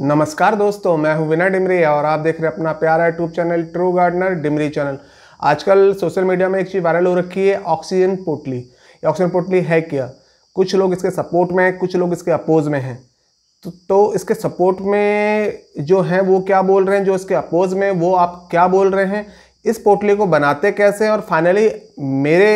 नमस्कार दोस्तों मैं हूं विना डिमरी और आप देख रहे हैं अपना प्यारा YouTube channel true gardener Dimri channel आजकल सोशल मीडिया में एक चीज़ वायरल हो रखी है ऑक्सीजन पोटली ऑक्सीजन पोटली है क्या कुछ लोग इसके सपोर्ट में हैं कुछ लोग इसके अपोज में हैं तो, तो इसके सपोर्ट में जो हैं वो क्या बोल रहे हैं जो इसके अपोज में वो आप क्या बोल रहे हैं इस पोटली को बनाते कैसे और फाइनली मेरे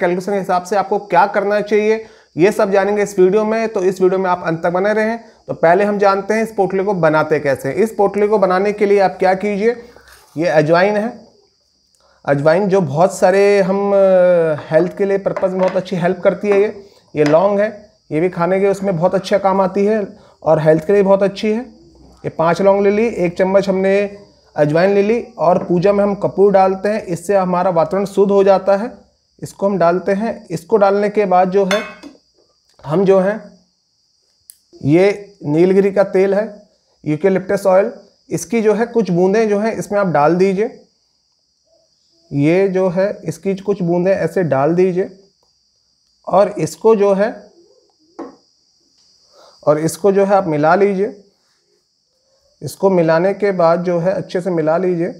कैलकुलेशन के हिसाब से आपको क्या करना चाहिए ये सब जानेंगे इस वीडियो में तो इस वीडियो में आप अंत तक बने रहें तो पहले हम जानते हैं इस पोटले को बनाते कैसे इस पोटले को बनाने के लिए आप क्या कीजिए ये अजवाइन है अजवाइन जो बहुत सारे हम हेल्थ के लिए पर्पज़ में बहुत अच्छी हेल्प करती है ये ये लौंग है ये भी खाने के उसमें बहुत अच्छा काम आती है और हेल्थ के लिए बहुत अच्छी है ये पाँच लौंग ले ली एक चम्मच हमने अजवाइन ले ली और पूजा में हम कपूर डालते हैं इससे हमारा वातावरण शुद्ध हो जाता है इसको हम डालते हैं इसको डालने के बाद जो है हम जो हैं ये नीलगिरी का तेल है यूकेलिप्टस ऑयल इसकी जो है कुछ बूंदें जो है इसमें आप डाल दीजिए ये जो है इसकी कुछ बूंदें ऐसे डाल दीजिए और इसको जो है और इसको जो है आप मिला लीजिए इसको मिलाने के बाद जो है अच्छे से मिला लीजिए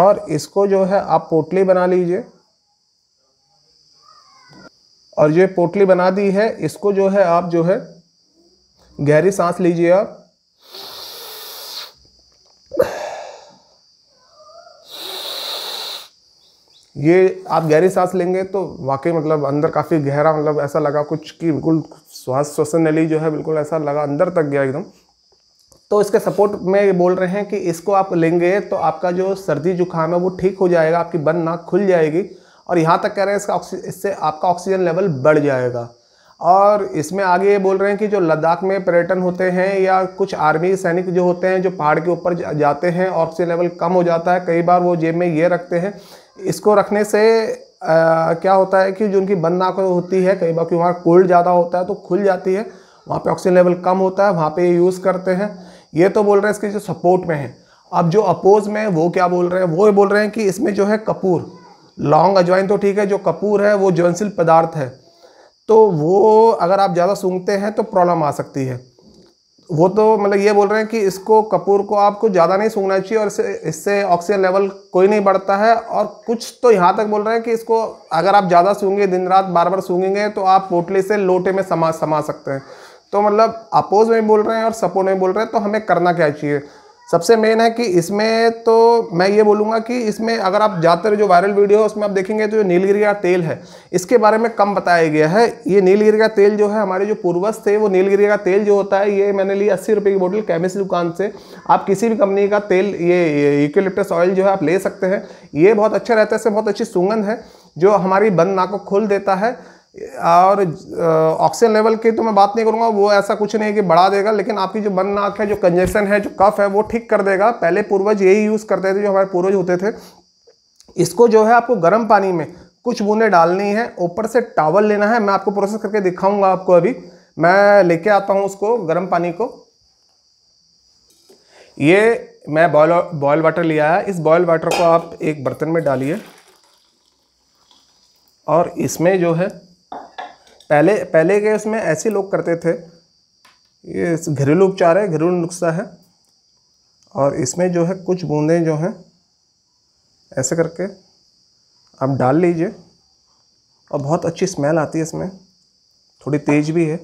और इसको जो है आप पोटली बना लीजिए और जो पोटली बना दी है इसको जो है आप जो है गहरी सांस लीजिए आप ये आप गहरी सांस लेंगे तो वाकई मतलब अंदर काफ़ी गहरा मतलब ऐसा लगा कुछ कि बिल्कुल श्वास श्वसन नली जो है बिल्कुल ऐसा लगा अंदर तक गया एकदम तो इसके सपोर्ट में बोल रहे हैं कि इसको आप लेंगे तो आपका जो सर्दी जुकाम है वो ठीक हो जाएगा आपकी बंद नाक खुल जाएगी और यहाँ तक कह रहे हैं इसका इससे आपका ऑक्सीजन लेवल बढ़ जाएगा और इसमें आगे ये बोल रहे हैं कि जो लद्दाख में पर्यटन होते हैं या कुछ आर्मी सैनिक जो होते हैं जो पहाड़ के ऊपर जाते हैं ऑक्सीजन लेवल कम हो जाता है कई बार वो जेब में ये रखते हैं इसको रखने से आ, क्या होता है कि जो उनकी बंद नाक होती है कई बार क्योंकि वहाँ कोल्ड ज़्यादा होता है तो खुल जाती है वहाँ पर ऑक्सीजन लेवल कम होता है वहाँ पर ये यूज़ करते हैं ये तो बोल रहे हैं इसके जो सपोर्ट में है अब जो अपोज में वो क्या बोल रहे हैं वो ये बोल रहे हैं कि इसमें जो है कपूर लॉन्ग अजवाइन तो ठीक है जो कपूर है वो ज्वलनशील पदार्थ है तो वो अगर आप ज़्यादा सूंघते हैं तो प्रॉब्लम आ सकती है वो तो मतलब ये बोल रहे हैं कि इसको कपूर को आपको ज़्यादा नहीं सूंघना चाहिए और इससे इससे ऑक्सीजन लेवल कोई नहीं बढ़ता है और कुछ तो यहाँ तक बोल रहे हैं कि इसको अगर आप ज़्यादा सूंघे दिन रात बार बार सूंघेंगे तो आप पोटली से लोटे में समा समा सकते हैं तो मतलब अपोज में बोल रहे हैं और सपोर्ट में बोल रहे हैं तो हमें करना क्या चाहिए सबसे मेन है कि इसमें तो मैं ये बोलूँगा कि इसमें अगर आप ज़्यादातर जो वायरल वीडियो है उसमें आप देखेंगे तो जो नीलगिरी का तेल है इसके बारे में कम बताया गया है ये नीलगिरी का तेल जो है हमारे जो पूर्वज थे वो नीलगिरी का तेल जो होता है ये मैंने लिए अस्सी रुपये की बोतल केमिस्ट दुकान से आप किसी भी कंपनी का तेल ये इक्विलिप्टस ऑयल जो है आप ले सकते हैं ये बहुत अच्छा रहता है इससे बहुत अच्छी सुगंध है जो हमारी बंद नाक को खोल देता है और ऑक्सीजन लेवल की तो मैं बात नहीं करूँगा वो ऐसा कुछ नहीं कि बढ़ा देगा लेकिन आपकी जो बन नाक है जो कंजेशन है जो कफ है वो ठीक कर देगा पहले पूर्वज यही यूज़ करते थे जो हमारे पूर्वज होते थे इसको जो है आपको गर्म पानी में कुछ बूंदे डालनी है ऊपर से टावल लेना है मैं आपको प्रोसेस करके दिखाऊंगा आपको अभी मैं लेके आता हूँ उसको गर्म पानी को ये मैं बॉयल बॉयल वाटर लिया है इस बॉयल वाटर को आप एक बर्तन में डालिए और इसमें जो है पहले पहले के उसमें ऐसे लोग करते थे ये घरेलू उपचार है घरेलू नुस्खा है और इसमें जो है कुछ बूंदें जो हैं ऐसे करके आप डाल लीजिए और बहुत अच्छी स्मेल आती है इसमें थोड़ी तेज़ भी है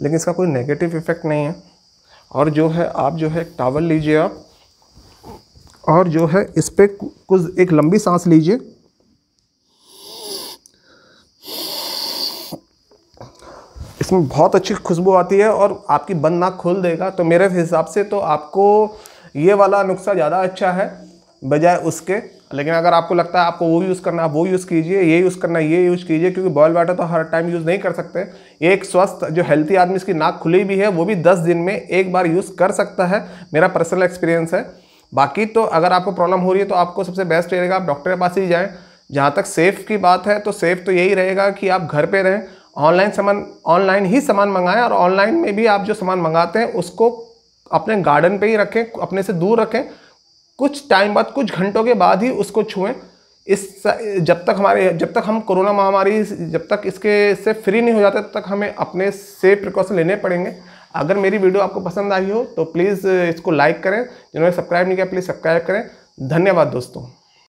लेकिन इसका कोई नेगेटिव इफ़ेक्ट नहीं है और जो है आप जो है एक टावल लीजिए आप और जो है इस पर कुछ एक लंबी सांस लीजिए इसमें बहुत अच्छी खुशबू आती है और आपकी बंद नाक खोल देगा तो मेरे हिसाब से तो आपको ये वाला नुस्खा ज़्यादा अच्छा है बजाय उसके लेकिन अगर आपको लगता है आपको वो यूज़ करना वो यूज़ कीजिए ये यूज़ करना ये यूज़ कीजिए क्योंकि बॉयल वाटर तो हर टाइम यूज़ नहीं कर सकते एक स्वस्थ जो हेल्थी आदमी इसकी नाक खुली भी है वो भी दस दिन में एक बार यूज़ कर सकता है मेरा पर्सनल एक्सपीरियंस है बाकी तो अगर आपको प्रॉब्लम हो रही है तो आपको सबसे बेस्ट रहेगा आप डॉक्टर के पास ही जाएँ जहाँ तक सेफ़ की बात है तो सेफ़ तो यही रहेगा कि आप घर पर रहें ऑनलाइन सामान ऑनलाइन ही सामान मंगाएं और ऑनलाइन में भी आप जो सामान मंगाते हैं उसको अपने गार्डन पे ही रखें अपने से दूर रखें कुछ टाइम बाद कुछ घंटों के बाद ही उसको छुएं इस जब तक हमारे जब तक हम कोरोना महामारी जब तक इसके से फ्री नहीं हो जाते तब तक हमें अपने से प्रिकॉशन लेने पड़ेंगे अगर मेरी वीडियो आपको पसंद आई हो तो प्लीज़ इसको लाइक करें जिन्होंने सब्सक्राइब नहीं किया प्लीज़ सब्सक्राइब करें धन्यवाद दोस्तों